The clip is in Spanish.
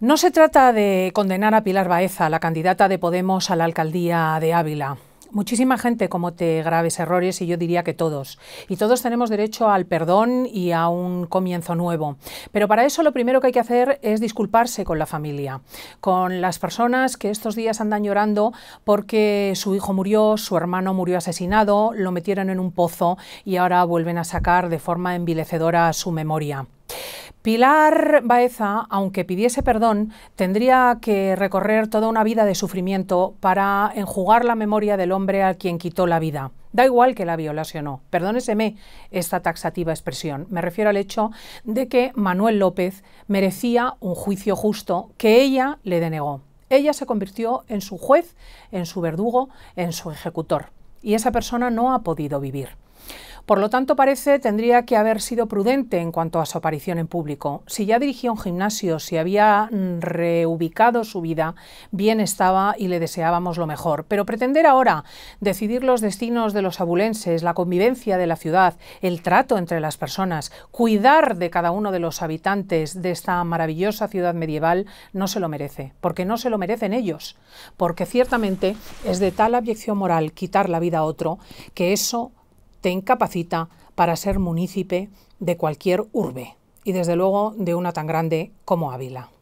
No se trata de condenar a Pilar Baeza, la candidata de Podemos a la alcaldía de Ávila. Muchísima gente comete graves errores y yo diría que todos. Y todos tenemos derecho al perdón y a un comienzo nuevo. Pero para eso lo primero que hay que hacer es disculparse con la familia, con las personas que estos días andan llorando porque su hijo murió, su hermano murió asesinado, lo metieron en un pozo y ahora vuelven a sacar de forma envilecedora su memoria. Pilar Baeza, aunque pidiese perdón, tendría que recorrer toda una vida de sufrimiento para enjugar la memoria del hombre al quien quitó la vida. Da igual que la violase o no. Perdóneseme esta taxativa expresión. Me refiero al hecho de que Manuel López merecía un juicio justo que ella le denegó. Ella se convirtió en su juez, en su verdugo, en su ejecutor. Y esa persona no ha podido vivir. Por lo tanto, parece tendría que haber sido prudente en cuanto a su aparición en público. Si ya dirigía un gimnasio, si había mm, reubicado su vida, bien estaba y le deseábamos lo mejor. Pero pretender ahora decidir los destinos de los abulenses, la convivencia de la ciudad, el trato entre las personas, cuidar de cada uno de los habitantes de esta maravillosa ciudad medieval, no se lo merece, porque no se lo merecen ellos, porque ciertamente es de tal abyección moral quitar la vida a otro que eso te incapacita para ser munícipe de cualquier urbe y desde luego de una tan grande como Ávila.